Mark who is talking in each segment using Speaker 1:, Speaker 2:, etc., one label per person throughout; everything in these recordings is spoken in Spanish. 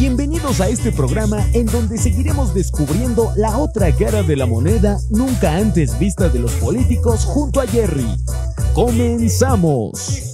Speaker 1: Bienvenidos a este programa en donde seguiremos descubriendo la otra cara de la moneda nunca antes vista de los políticos junto a Jerry. Comenzamos.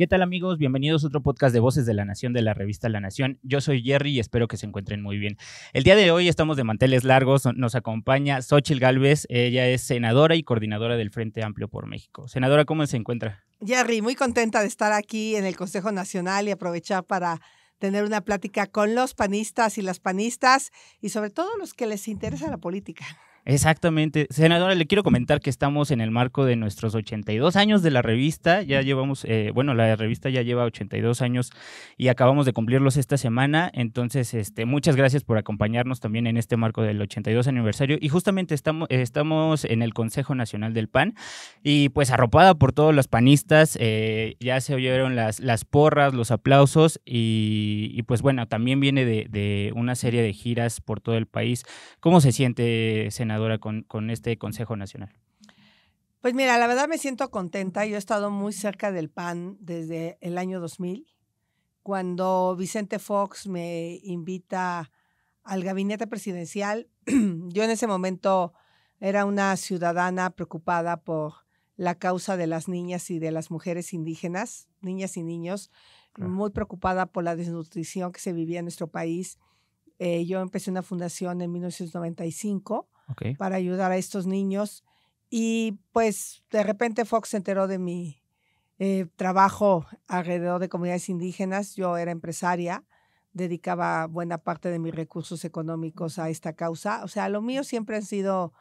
Speaker 1: ¿Qué tal amigos? Bienvenidos a otro podcast de Voces de la Nación de la revista La Nación. Yo soy Jerry y espero que se encuentren muy bien. El día de hoy estamos de manteles largos. Nos acompaña Xochil Gálvez. Ella es senadora y coordinadora del Frente Amplio por México. Senadora, ¿cómo se encuentra?
Speaker 2: Jerry, muy contenta de estar aquí en el Consejo Nacional y aprovechar para tener una plática con los panistas y las panistas y sobre todo los que les interesa la política.
Speaker 1: Exactamente. Senadora, le quiero comentar que estamos en el marco de nuestros 82 años de la revista. Ya llevamos, eh, bueno, la revista ya lleva 82 años y acabamos de cumplirlos esta semana. Entonces, este, muchas gracias por acompañarnos también en este marco del 82 aniversario. Y justamente estamos, en el Consejo Nacional del PAN y pues arropada por todos los panistas. Eh, ya se oyeron las, las porras, los aplausos y, pues bueno, también viene de, de una serie de giras por todo el país. ¿Cómo se siente, senadora? con, este Consejo Nacional?
Speaker 2: Pues mira, la verdad me siento contenta. Yo he estado muy cerca del PAN desde el año 2000, cuando Vicente Fox me invita al gabinete presidencial. Yo en ese momento era una ciudadana preocupada por la causa de las niñas y de las mujeres indígenas, niñas y niños, muy preocupada por la desnutrición que se vivía en nuestro país. Eh, yo empecé una fundación en 1995 para ayudar a estos niños. Y pues de repente Fox se enteró de mi eh, trabajo alrededor de comunidades indígenas. Yo era empresaria, dedicaba buena parte de mis recursos económicos a esta causa. O sea, lo mío siempre han sido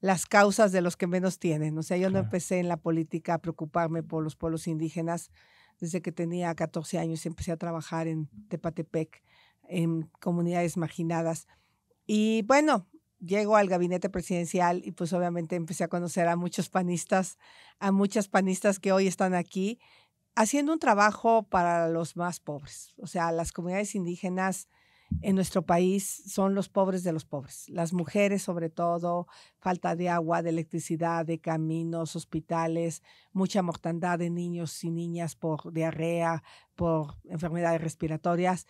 Speaker 2: las causas de los que menos tienen. O sea, yo no empecé en la política a preocuparme por los pueblos indígenas desde que tenía 14 años empecé a trabajar en Tepatepec, en comunidades marginadas. Y bueno, llego al gabinete presidencial y pues obviamente empecé a conocer a muchos panistas, a muchas panistas que hoy están aquí haciendo un trabajo para los más pobres. O sea, las comunidades indígenas en nuestro país son los pobres de los pobres. Las mujeres sobre todo, falta de agua, de electricidad, de caminos, hospitales, mucha mortandad de niños y niñas por diarrea, por enfermedades respiratorias.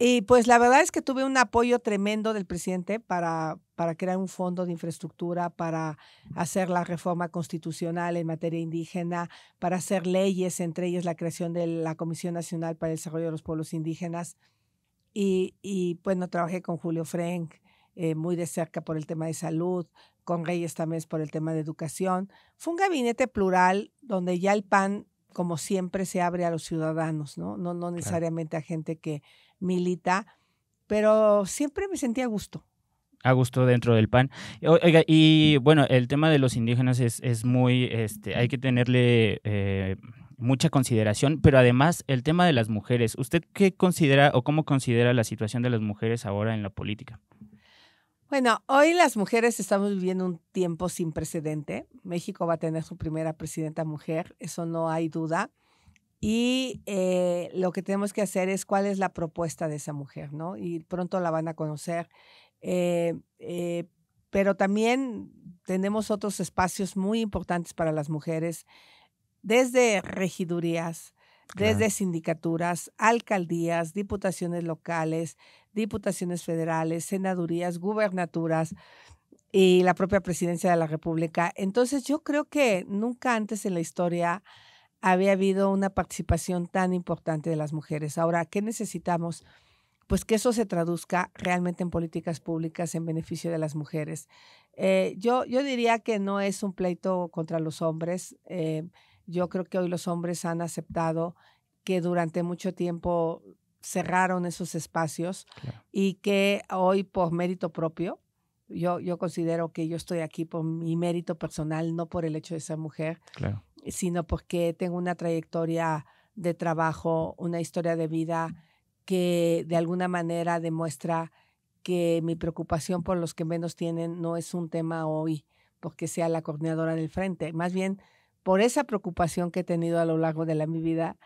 Speaker 2: Y pues la verdad es que tuve un apoyo tremendo del presidente para, para crear un fondo de infraestructura, para hacer la reforma constitucional en materia indígena, para hacer leyes, entre ellas la creación de la Comisión Nacional para el Desarrollo de los Pueblos Indígenas. Y, y bueno, trabajé con Julio Frank eh, muy de cerca por el tema de salud, con Reyes también por el tema de educación. Fue un gabinete plural donde ya el PAN, como siempre, se abre a los ciudadanos, ¿no? No, no necesariamente a gente que milita, pero siempre me sentía a gusto.
Speaker 1: A gusto dentro del pan. Oiga, y bueno, el tema de los indígenas es, muy, este, hay que tenerle... Eh, mucha consideración, pero además el tema de las mujeres. ¿Usted qué considera o cómo considera la situación de las mujeres ahora en la política?
Speaker 2: Bueno, hoy las mujeres estamos viviendo un tiempo sin precedente. México va a tener su primera presidenta mujer, eso no hay duda. Y eh, lo que tenemos que hacer es cuál es la propuesta de esa mujer, ¿no? Y pronto la van a conocer. Eh, eh, pero también tenemos otros espacios muy importantes para las mujeres, desde regidurías, desde sindicaturas, alcaldías, diputaciones locales, diputaciones federales, senadurías, gubernaturas y la propia presidencia de la República. Entonces yo creo que nunca antes en la historia había habido una participación tan importante de las mujeres. Ahora, ¿qué necesitamos? Pues que eso se traduzca realmente en políticas públicas en beneficio de las mujeres. Eh, yo, yo diría que no es un pleito contra los hombres. Eh, yo creo que hoy los hombres han aceptado que durante mucho tiempo cerraron esos espacios y que hoy por mérito propio, yo, yo considero que yo estoy aquí por mi mérito personal, no por el hecho de ser mujer. Claro sino porque tengo una trayectoria de trabajo, una historia de vida que de alguna manera demuestra que mi preocupación por los que menos tienen no es un tema hoy porque sea la coordinadora del frente. Más bien, por esa preocupación que he tenido a lo largo de mi vida,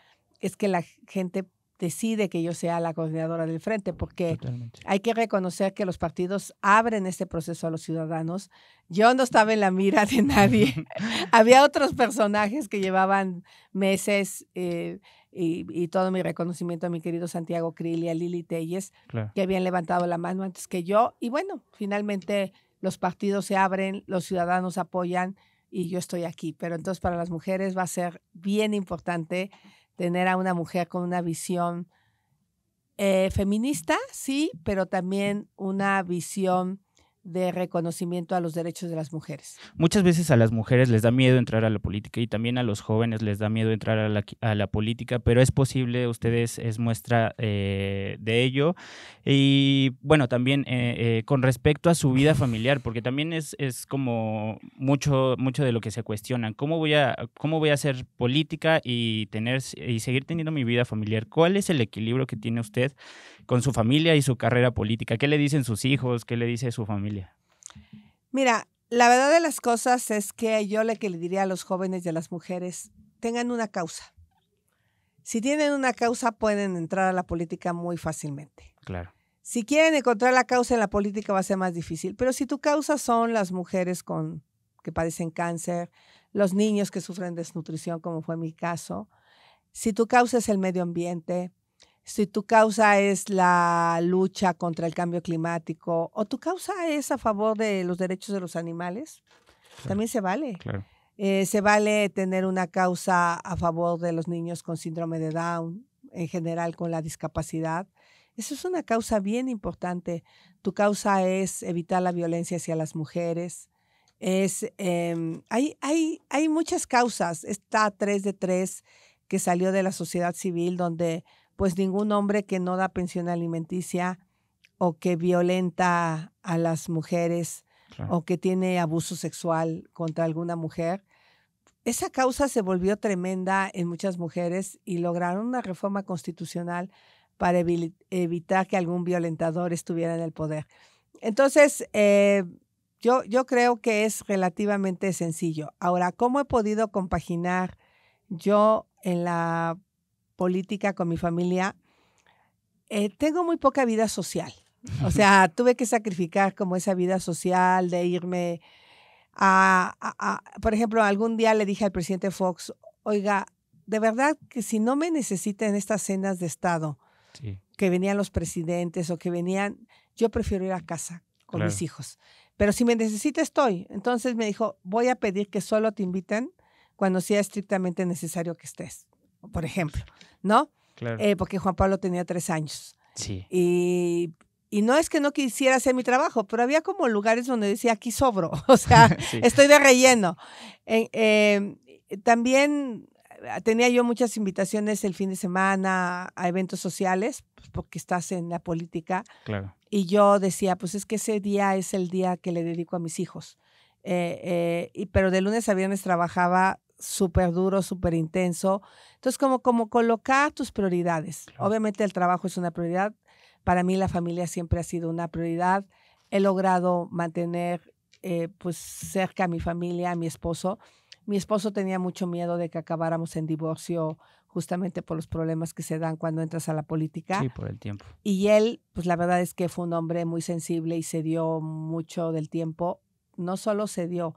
Speaker 2: es que la gente decide que yo sea la coordinadora del frente, porque hay que reconocer que los partidos abren este proceso a los ciudadanos. Yo no estaba en la mira de nadie. Había otros personajes que llevaban meses eh, y, todo mi reconocimiento a mi querido Santiago Krill y a Lili Telles, que habían levantado la mano antes que yo. Y bueno, finalmente los partidos se abren, los ciudadanos apoyan y yo estoy aquí. Pero entonces para las mujeres va a ser bien importante tener a una mujer con una visión eh, feminista, sí, pero también una visión de reconocimiento a los derechos de las mujeres.
Speaker 1: Muchas veces a las mujeres les da miedo entrar a la política y también a los jóvenes les da miedo entrar a la, política, pero es posible, ustedes es muestra eh, de ello. Y bueno, también eh, eh, con respecto a su vida familiar, porque también es, es como mucho, mucho de lo que se cuestionan, ¿cómo voy a, cómo voy a hacer política y, tener, y seguir teniendo mi vida familiar? ¿Cuál es el equilibrio que tiene usted con su familia y su carrera política? ¿Qué le dicen sus hijos? ¿Qué le dice su familia?
Speaker 2: Mira, la verdad de las cosas es que yo le que le diría a los jóvenes y a las mujeres, tengan una causa. Si tienen una causa, pueden entrar a la política muy fácilmente. Claro. Si quieren encontrar la causa en la política va a ser más difícil, pero si tu causa son las mujeres con que padecen cáncer, los niños que sufren desnutrición, como fue mi caso, si tu causa es el medio ambiente, si tu causa es la lucha contra el cambio climático o tu causa es a favor de los derechos de los animales, también se vale. Eh, se vale tener una causa a favor de los niños con síndrome de Down, en general con la discapacidad. Eso es una causa bien importante. Tu causa es evitar la violencia hacia las mujeres. Es, em, hay, hay, hay muchas causas. Está 3 de 3 que salió de la sociedad civil donde pues ningún hombre que no da pensión alimenticia o que violenta a las mujeres o que tiene abuso sexual contra alguna mujer. Esa causa se volvió tremenda en muchas mujeres y lograron una reforma constitucional para evitar que algún violentador estuviera en el poder. Entonces, eh, yo, yo creo que es relativamente sencillo. Ahora, ¿cómo he podido compaginar yo en la política con mi familia, eh, tengo muy poca vida social. O sea, tuve que sacrificar como esa vida social de irme a, por ejemplo, algún día le dije al presidente Fox, oiga, de verdad que si no me necesitan estas cenas de Estado, que venían los presidentes o que venían, yo prefiero ir a casa con mis hijos. Pero si me necesita, estoy. Entonces me dijo, voy a pedir que solo te inviten cuando sea estrictamente necesario que estés por ejemplo, ¿no? Claro. Eh, porque Juan Pablo tenía tres años. Sí. Y, y, no es que no quisiera hacer mi trabajo, pero había como lugares donde decía, aquí sobro, o sea, estoy de relleno. Em, también eh, tenía yo muchas invitaciones el fin de semana a eventos sociales, pues, porque estás en la política. Claro. Y yo decía, pues es que ese día es el día que le dedico a mis hijos. Eh, y, pero de lunes a viernes trabajaba súper duro, súper intenso. Entonces, como, como colocar tus prioridades. Obviamente el trabajo es una prioridad. Para mí la familia siempre ha sido una prioridad. He logrado mantener eh, pues cerca a mi familia, a mi esposo. Mi esposo tenía mucho miedo de que acabáramos en divorcio justamente por los problemas que se dan cuando entras a la política. Sí, por el tiempo. Y él, pues la verdad es que fue un hombre muy sensible y se dio mucho del tiempo. No solo se dio,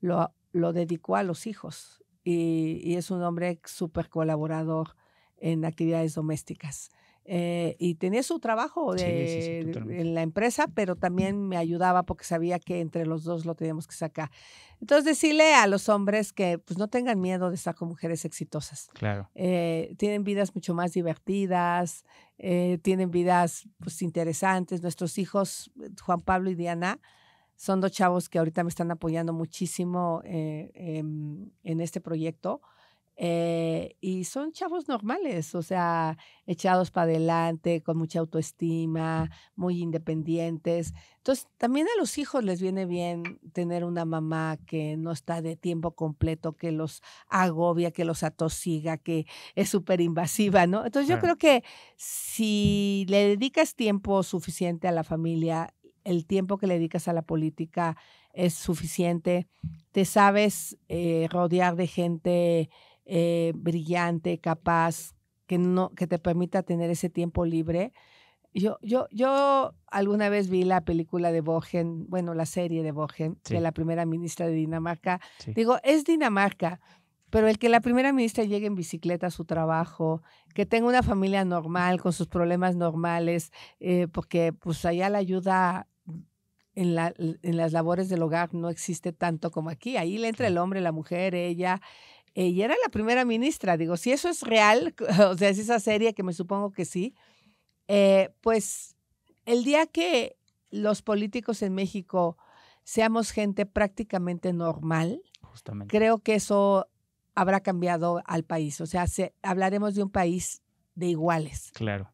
Speaker 2: lo, lo dedicó a los hijos y, es un hombre súper colaborador en actividades domésticas. Eh, y tenía su trabajo en la empresa, pero también me ayudaba porque sabía que entre los dos lo teníamos que sacar. Entonces, decirle a los hombres que pues, no tengan miedo de estar con mujeres exitosas. Claro. Eh, tienen vidas mucho más divertidas, eh, tienen vidas pues, interesantes. Nuestros hijos, Juan Pablo y Diana, son dos chavos que ahorita me están apoyando muchísimo eh, em, en, este proyecto. Eh, y son chavos normales, o sea, echados para adelante, con mucha autoestima, muy independientes. Entonces, también a los hijos les viene bien tener una mamá que no está de tiempo completo, que los agobia, que los atosiga, que es súper invasiva, ¿no? Entonces, yo creo que si le dedicas tiempo suficiente a la familia, el tiempo que le dedicas a la política es suficiente, te sabes eh, rodear de gente eh, brillante, capaz, que, no, que te permita tener ese tiempo libre. Yo, yo, yo alguna vez vi la película de Bogen, bueno, la serie de Bogen, de la primera ministra de Dinamarca. Digo, es Dinamarca, pero el que la primera ministra llegue en bicicleta a su trabajo, que tenga una familia normal, con sus problemas normales, eh, porque pues allá la ayuda en, la, en las labores del hogar no existe tanto como aquí. Ahí le entra el hombre, la mujer, ella. Y era la primera ministra. Digo, si eso es real, o sea, es esa serie que me supongo que sí, eh, pues el día que los políticos en México seamos gente prácticamente normal, creo que eso habrá cambiado al país. O sea, hablaremos de un país de iguales.
Speaker 1: Claro.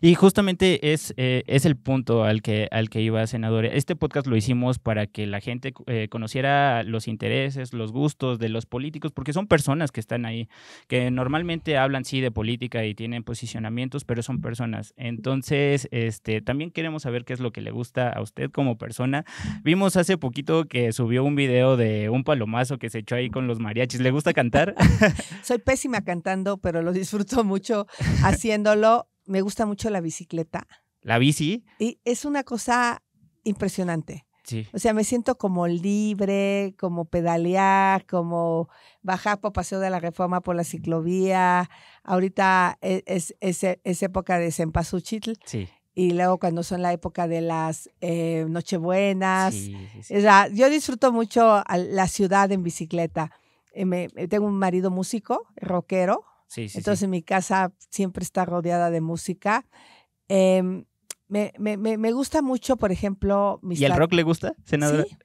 Speaker 1: Y justamente es, eh, es el punto al que, al que iba, senador. Este podcast lo hicimos para que la gente eh, conociera los intereses, los gustos de los políticos, porque son personas que están ahí, que normalmente hablan sí de política y tienen posicionamientos, pero son personas. Entonces, este, también queremos saber qué es lo que le gusta a usted como persona. Vimos hace poquito que subió un video de un palomazo que se echó ahí con los mariachis. ¿Le gusta cantar?
Speaker 2: Soy pésima cantando, pero lo disfruto mucho haciéndolo me gusta mucho la bicicleta.
Speaker 1: ¿La bici?
Speaker 2: Y es una cosa impresionante. Sí. O sea, me siento como libre, como pedalear, como bajar por Paseo de la Reforma por la ciclovía. Ahorita e, es, e, es, época de Sempasuchitl. Sí. Y luego cuando son la época de las eh, Nochebuenas. o sea, yo disfruto mucho la ciudad en bicicleta. Eh, eh, tengo un marido músico, rockero, entonces mi casa siempre está rodeada de música. Em, me, gusta mucho, por ejemplo, ¿Y el rock le gusta,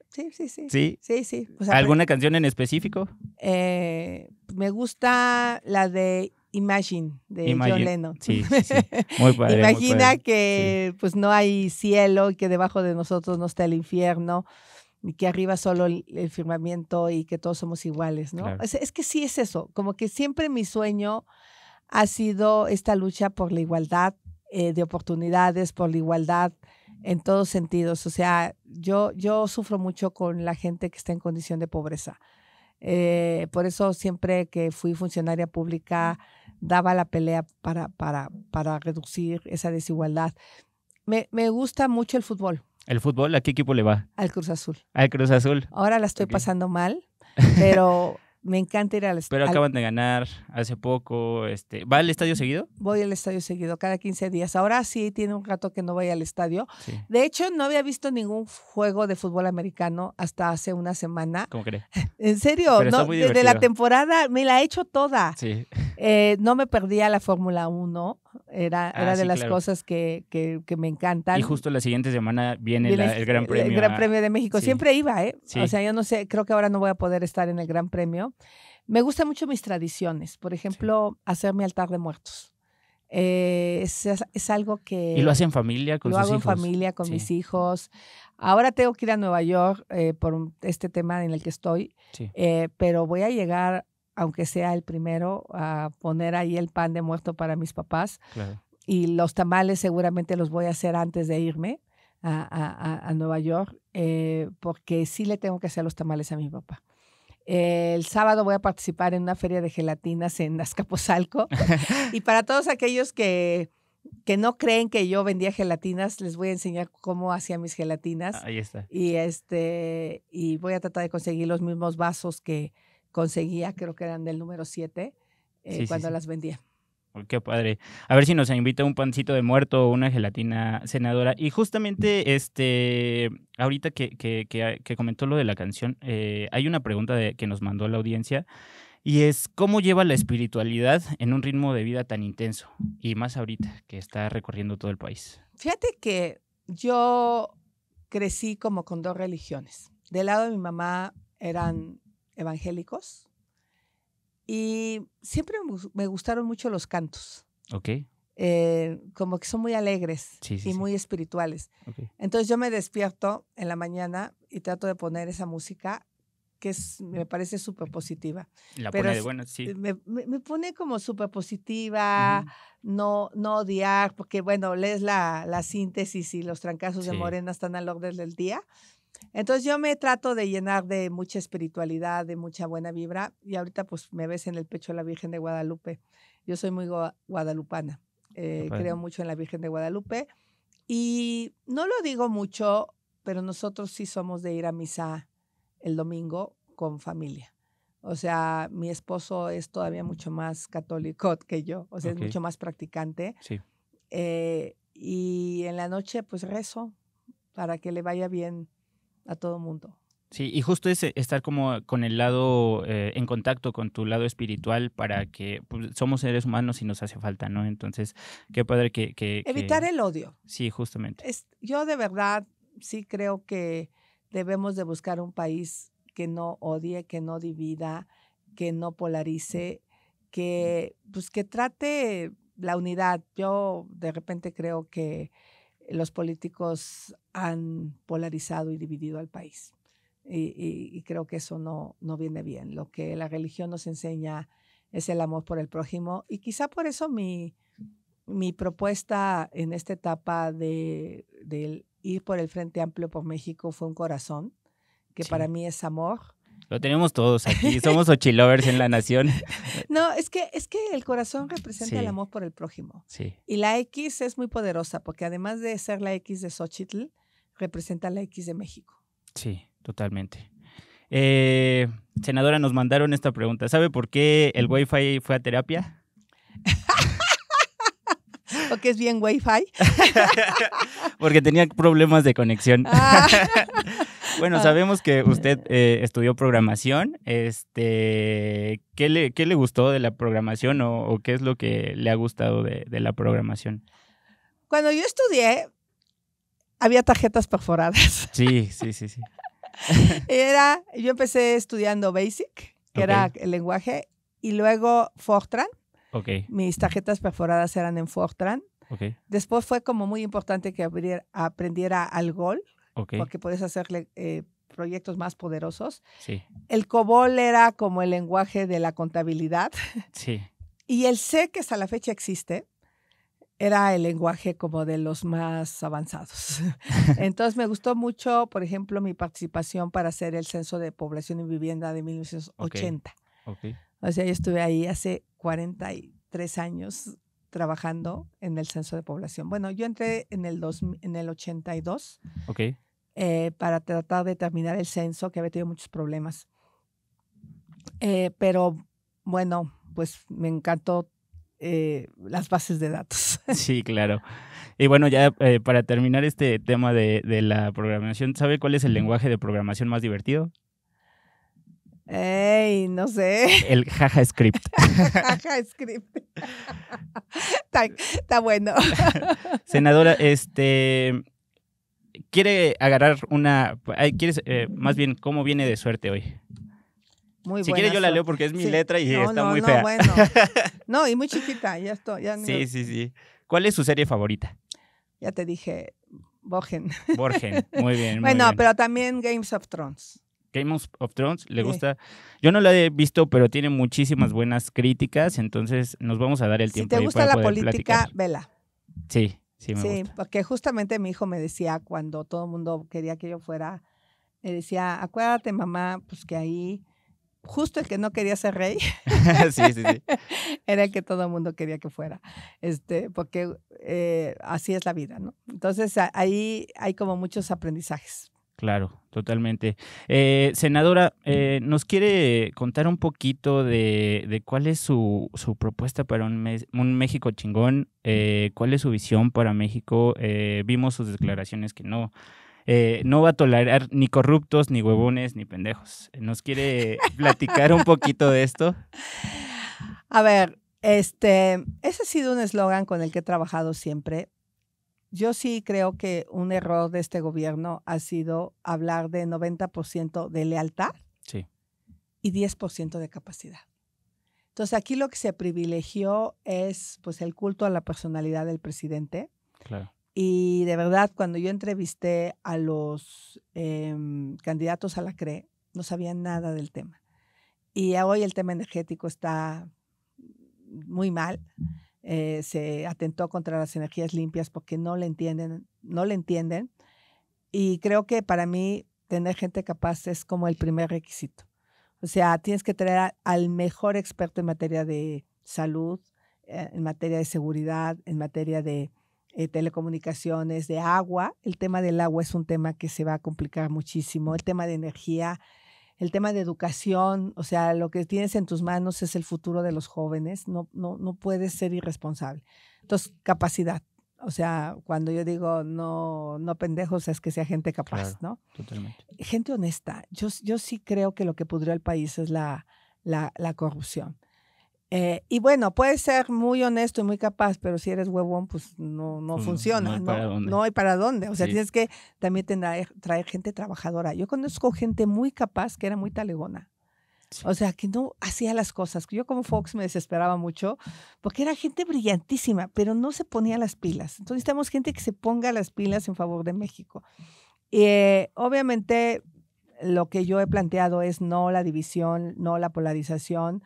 Speaker 2: Sí, sí, sí. ¿Sí? Sí, ¿Alguna
Speaker 1: canción en específico?
Speaker 2: Eh, me gusta la de Imagine, de John Lennon. Muy padre, Imagina que pues no hay cielo y que debajo de nosotros no está el infierno que arriba solo el, firmamiento y que todos somos iguales, ¿no? Es, es, que sí es eso, como que siempre mi sueño ha sido esta lucha por la igualdad eh, de oportunidades, por la igualdad en todos sentidos. O sea, yo, yo sufro mucho con la gente que está en condición de pobreza. Eh, por eso siempre que fui funcionaria pública daba la pelea para, para, para reducir esa desigualdad. Me, me gusta mucho el fútbol.
Speaker 1: ¿El fútbol? ¿A qué equipo le va?
Speaker 2: Al Cruz Azul.
Speaker 1: Al Cruz Azul.
Speaker 2: Ahora la estoy pasando mal, pero me encanta ir al Pero acaban de
Speaker 1: ganar hace poco. Este, ¿Va al estadio seguido?
Speaker 2: Voy al estadio seguido, cada 15 días. Ahora sí tiene un rato que no voy al estadio. De hecho, no había visto ningún juego de fútbol americano hasta hace una semana. ¿Cómo crees? En serio, no, desde la temporada me la he hecho toda. Sí. Eh, no me perdía la Fórmula 1. Ah, era, de las cosas que, me encantan. Y
Speaker 1: justo la siguiente semana viene, el Gran Premio. El Gran Premio de México. Siempre iba, ¿eh? O sea,
Speaker 2: yo no sé, creo que ahora no voy a poder estar en el Gran Premio. Me gustan mucho mis tradiciones. Por ejemplo, hacer mi altar de muertos. Eh, es, algo que... Y lo hacen en familia con lo hago en familia con mis hijos. Ahora tengo que ir a Nueva York eh, por este tema en el que estoy, eh, pero voy a llegar aunque sea el primero, a poner ahí el pan de muerto para mis papás. Y los tamales seguramente los voy a hacer antes de irme a, Nueva York, eh, porque sí le tengo que hacer los tamales a mi papá. El sábado voy a participar en una feria de gelatinas en Azcapotzalco. y para todos aquellos que, no creen que yo vendía gelatinas, les voy a enseñar cómo hacía mis gelatinas. Ahí está. Y, este, y voy a tratar de conseguir los mismos vasos que, conseguía, creo que eran del número 7, eh, cuando las vendía.
Speaker 1: qué padre. A ver si nos invita un pancito de muerto o una gelatina senadora. Y justamente, este, ahorita que, comentó lo de la canción, eh, hay una pregunta que nos mandó la audiencia y es cómo lleva la espiritualidad en un ritmo de vida tan intenso y más ahorita que está recorriendo todo el país.
Speaker 2: Fíjate que yo crecí como con dos religiones. Del lado de mi mamá eran evangélicos y siempre me gustaron mucho los cantos. Ok. Eh, como que son muy alegres y muy espirituales. Entonces yo me despierto en la mañana y trato de poner esa música que me parece súper positiva. La pone de sí. Me, pone como súper positiva, no, no odiar, porque bueno, lees la, síntesis y los trancazos de Morena están al orden del día entonces yo me trato de llenar de mucha espiritualidad, de mucha buena vibra y ahorita pues me ves en el pecho de la Virgen de Guadalupe. Yo soy muy guadalupana, eh, creo mucho en la Virgen de Guadalupe y no lo digo mucho, pero nosotros sí somos de ir a misa el domingo con familia. O sea, mi esposo es todavía mucho más católico que yo, o sea, es mucho más practicante. Sí. Eh, y en la noche pues rezo para que le vaya bien a todo mundo.
Speaker 1: Sí, y justo es eh, estar como con el lado, eh, en contacto con tu lado espiritual para que pues, somos seres humanos y nos hace falta, ¿no? Entonces, qué padre que... Evitar el odio. Sí, justamente.
Speaker 2: yo de verdad sí creo que debemos de buscar un país que no odie, que no divida, que no polarice, que, pues, que trate la unidad. Yo de repente creo que los políticos han polarizado y dividido al país. Y, creo que eso no, viene bien. Lo que la religión nos enseña es el amor por el prójimo y quizá por eso mi, propuesta en esta etapa de, ir por el Frente Amplio por México fue un corazón, que para mí es amor,
Speaker 1: lo tenemos todos aquí, somos ochilovers en la nación.
Speaker 2: No, es que, es que el corazón representa el amor por el prójimo. Sí. Y la X es muy poderosa porque además de ser la X de Xochitl, representa la X de México.
Speaker 1: Sí, totalmente. Eh, senadora, nos mandaron esta pregunta. ¿Sabe por qué el Wi-Fi fue a terapia?
Speaker 2: Porque es bien Wi-Fi.
Speaker 1: porque tenía problemas de conexión. Ah. Bueno, ah. sabemos que usted eh, estudió programación. Este, ¿qué, le, gustó de la programación o, qué es lo que le ha gustado de, la programación?
Speaker 2: Cuando yo estudié, había tarjetas perforadas.
Speaker 1: Sí, sí, sí, sí.
Speaker 2: Era, yo empecé estudiando Basic, que era el lenguaje, y luego Fortran. Okay. Mis tarjetas perforadas eran en Fortran. Después fue como muy importante que aprendiera al gol porque puedes hacerle eh, proyectos más poderosos. Sí. El COBOL era como el lenguaje de la contabilidad. Sí. Y el C, que hasta la fecha existe, era el lenguaje como de los más avanzados. Entonces me gustó mucho, por ejemplo, mi participación para hacer el Censo de Población y Vivienda de 1980. Okay. O sea, yo estuve ahí hace 43 años trabajando en el Censo de Población. Bueno, yo entré en el, en el 82. Okay. Eh, para tratar de terminar el censo, que había tenido muchos problemas. Eh, pero bueno, pues me encantó eh, las bases de datos.
Speaker 1: Sí, claro. Y bueno, ya para terminar este tema de, la programación, ¿sabe cuál es el lenguaje de programación más divertido?
Speaker 2: Ey, no sé. El JavaScript. JavaScript. está, está bueno.
Speaker 1: Senadora, este, quiere agarrar una, eh, más bien, ¿cómo viene de suerte hoy?
Speaker 2: Muy si quiere yo la leo porque es mi letra y está muy no, fea. Bueno. No, y muy chiquita, ya estoy. sí,
Speaker 1: sí, sí. ¿Cuál es su serie favorita?
Speaker 2: Ya te dije, Borgen. Borgen, muy bien. bueno, pero también Games of Thrones.
Speaker 1: ¿Games of Thrones, le gusta. Yo no la he visto, pero tiene muchísimas buenas críticas, entonces nos vamos a dar el tiempo. Si te gusta la política, vela. Sí, Sí,
Speaker 2: porque justamente mi hijo me decía cuando todo el mundo quería que yo fuera, me decía, acuérdate mamá, pues que ahí justo el que no quería ser rey era el que todo el mundo quería que fuera, este, porque eh, así es la vida, ¿no? Entonces ahí hay como muchos aprendizajes.
Speaker 1: Claro, totalmente. Eh, senadora, eh, ¿nos quiere contar un poquito de, cuál es su, propuesta para un, México chingón? Eh, ¿Cuál es su visión para México? vimos sus declaraciones que no, no va a tolerar ni corruptos, ni huevones, ni pendejos. ¿Nos quiere platicar un poquito de esto?
Speaker 2: A ver, este, ese ha sido un eslogan con el que he trabajado siempre yo sí creo que un error de este gobierno ha sido hablar de 90% de lealtad y 10% de capacidad. Entonces aquí lo que se privilegió es pues el culto a la personalidad del presidente. Y de verdad, cuando yo entrevisté a los em, candidatos a la CRE, no sabían nada del tema. Y hoy el tema energético está muy mal. Eh, se atentó contra las energías limpias porque no le entienden, no le entienden. Y creo que para mí tener gente capaz es como el primer requisito. O sea, tienes que traer al mejor experto en materia de salud, eh, en materia de seguridad, en materia de eh, telecomunicaciones, de agua. El tema del agua es un tema que se va a complicar muchísimo. El tema de energía, el tema de educación, o sea, lo que tienes en tus manos es el futuro de los jóvenes, no, no, puedes ser irresponsable. Entonces, capacidad. O sea, cuando yo digo no, no pendejos, es que sea gente capaz, ¿no? Totalmente. Gente honesta. Yo, yo sí creo que lo que pudrió el país es la, la corrupción. Eh, y bueno, puedes ser muy honesto y muy capaz, pero si eres huevón, pues no, no, mm, funciona, no hay, para no, dónde. para dónde. O sea, tienes que también tener, traer gente trabajadora. Yo conozco gente muy capaz que era muy talegona. O sea, que no hacía las cosas. Yo como Fox me desesperaba mucho porque era gente brillantísima, pero no se ponía las pilas. Entonces necesitamos gente que se ponga las pilas en favor de México. Eh, obviamente, lo que yo he planteado es no la división, no la polarización,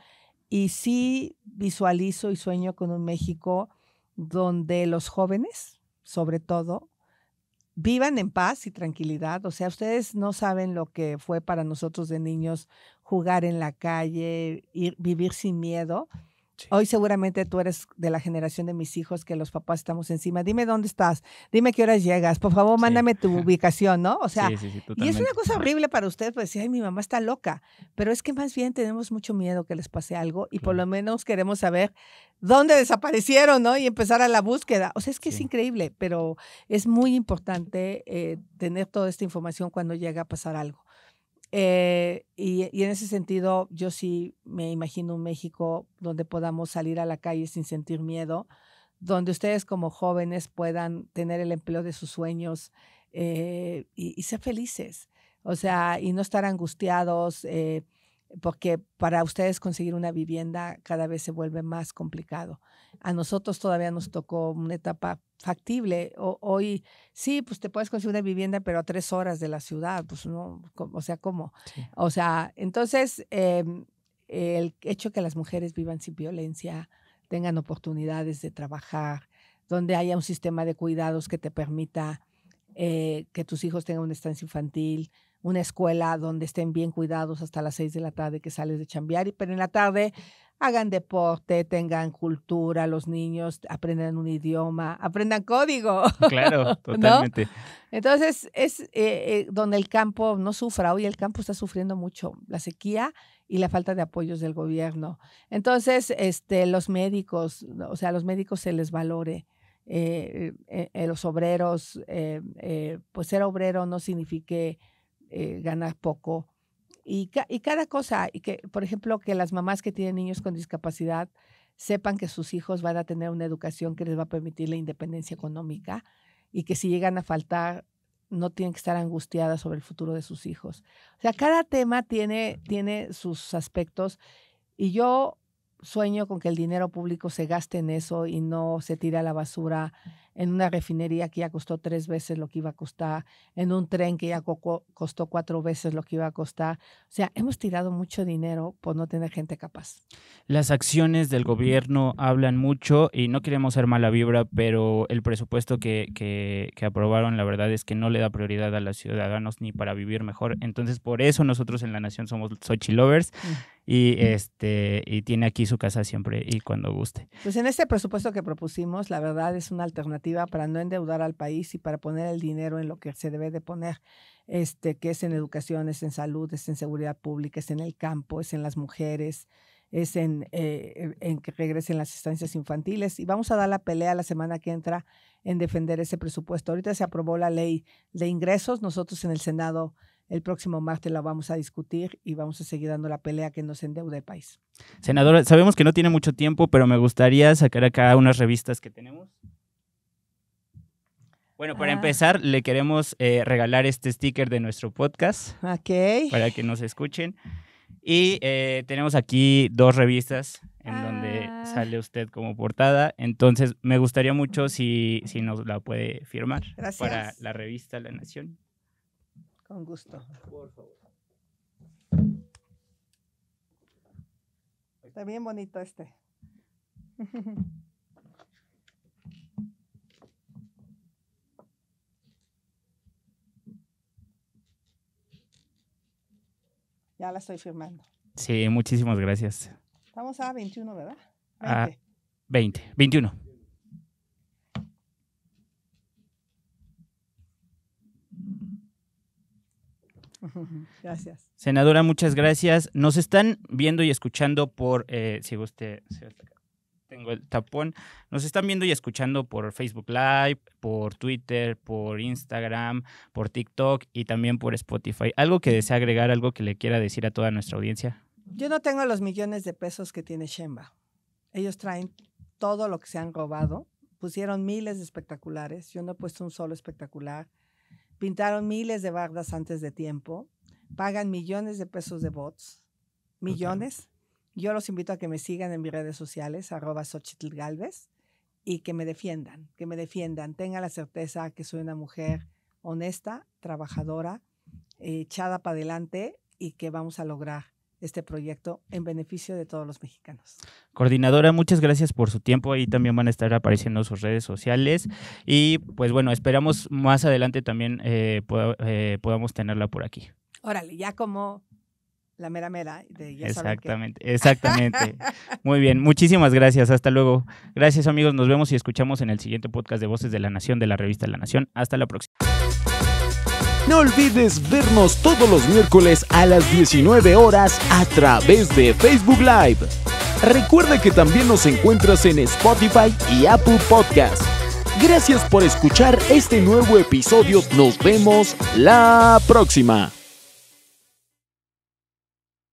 Speaker 2: y sí visualizo y sueño con un México donde los jóvenes, sobre todo, vivan en paz y tranquilidad. O sea, ustedes no saben lo que fue para nosotros de niños jugar en la calle, ir, vivir sin miedo. Hoy seguramente tú eres de la generación de mis hijos que los papás estamos encima. Dime dónde estás, dime qué horas llegas, por favor, mándame tu ubicación, ¿no? O sea, y es una cosa horrible para ustedes, pues decir, ay, mi mamá está loca, pero es que más bien tenemos mucho miedo que les pase algo y por lo menos queremos saber dónde desaparecieron, ¿no? Y empezar a la búsqueda. O sea, es que es increíble, pero es muy importante eh, tener toda esta información cuando llega a pasar algo. Eh, y, en ese sentido, yo sí me imagino un México donde podamos salir a la calle sin sentir miedo, donde ustedes como jóvenes puedan tener el empleo de sus sueños eh, y, ser felices, o sea, y no estar angustiados. Eh, porque para ustedes conseguir una vivienda cada vez se vuelve más complicado. A nosotros todavía nos tocó una etapa factible. hoy sí, pues te puedes conseguir una vivienda, pero a tres horas de la ciudad, pues no, o sea, ¿cómo? O sea, entonces em, el hecho que las mujeres vivan sin violencia, tengan oportunidades de trabajar, donde haya un sistema de cuidados que te permita eh, que tus hijos tengan una estancia infantil, una escuela donde estén bien cuidados hasta las 6 de la tarde que sales de chambear, pero en la tarde hagan deporte, tengan cultura, los niños aprendan un idioma, aprendan código. Claro, totalmente. Entonces es eh, eh, donde el campo no sufra. Hoy el campo está sufriendo mucho la sequía y la falta de apoyos del gobierno. Entonces, este, los médicos, o sea, los médicos se les valore. Eh, los obreros, pues ser obrero no signifique eh, ganar poco. Y, cada cosa, y que, por ejemplo, que las mamás que tienen niños con discapacidad sepan que sus hijos van a tener una educación que les va a permitir la independencia económica y que si llegan a faltar, no tienen que estar angustiadas sobre el futuro de sus hijos. O sea, cada tema tiene, tiene sus aspectos y yo sueño con que el dinero público se gaste en eso y no se tire a la basura en una refinería que ya costó tres veces lo que iba a costar, en un tren que ya costó cuatro veces lo que iba a costar. O sea, hemos tirado mucho dinero por no tener gente capaz.
Speaker 1: Las acciones del gobierno hablan mucho y no queremos ser mala vibra, pero el presupuesto que, que, que aprobaron, la verdad es que no le da prioridad a los ciudadanos ni para vivir mejor. Entonces, por eso nosotros en la Nación somos Xochilovers. Mm. y este y tiene aquí su casa siempre y cuando guste.
Speaker 2: Pues en este presupuesto que propusimos, la verdad es una alternativa para no endeudar al país y para poner el dinero en lo que se debe de poner, este, que es en educación, es en salud, es en seguridad pública, es en el campo, es en las mujeres, es en, eh, que regresen las instancias infantiles. Y vamos a dar la pelea la semana que entra en defender ese presupuesto. Ahorita se aprobó la ley de ingresos, nosotros en el Senado el próximo martes la vamos a discutir y vamos a seguir dando la pelea que nos endeude el país.
Speaker 1: Senadora, sabemos que no tiene mucho tiempo, pero me gustaría sacar acá unas revistas que tenemos. Bueno, para ah. empezar, le queremos eh, regalar este sticker de nuestro podcast. Para que nos escuchen. Y eh, tenemos aquí dos revistas en donde ah. sale usted como portada. Entonces, me gustaría mucho si, si nos la puede firmar para la revista La Nación.
Speaker 2: Con gusto. Por favor. Está bien bonito este. Ya la estoy firmando.
Speaker 1: Sí, muchísimas gracias.
Speaker 2: Estamos a 21, ¿verdad? 20.
Speaker 1: A 20, 21. Gracias. Senadora, muchas gracias. Nos están viendo y escuchando por, si eh, si usted tengo el tapón. Nos están viendo y escuchando por Facebook Live, por Twitter, por Instagram, por TikTok y también por Spotify. ¿Algo que desea agregar, algo que le quiera decir a toda nuestra audiencia?
Speaker 2: Yo no tengo los millones de pesos que tiene Shemba. Ellos traen todo lo que se han robado. Pusieron miles de espectaculares. Yo no he puesto un solo espectacular. Pintaron miles de bardas antes de tiempo. Pagan millones de pesos de bots. Millones. Yo los invito a que me sigan en mis redes sociales, arroba y que me defiendan, que me defiendan. Tengan la certeza que soy una mujer honesta, trabajadora, echada para adelante y que vamos a lograr este proyecto en beneficio de todos los mexicanos.
Speaker 1: Coordinadora, muchas gracias por su tiempo. Ahí también van a estar apareciendo sus redes sociales. Y pues bueno, esperamos más adelante también eh, eh, podamos tenerla por aquí.
Speaker 2: Órale, ya como la mera mera. De exactamente,
Speaker 1: exactamente. Muy bien, muchísimas gracias. Hasta luego. Gracias amigos, nos vemos y escuchamos en el siguiente podcast de Voces de la Nación de la revista La Nación. Hasta la próxima.
Speaker 2: No olvides
Speaker 1: vernos todos los miércoles a las 19 horas a través de Facebook Live. Recuerda que también nos encuentras en Spotify y Apple Podcast.
Speaker 2: Gracias por escuchar este nuevo episodio. Nos vemos la próxima.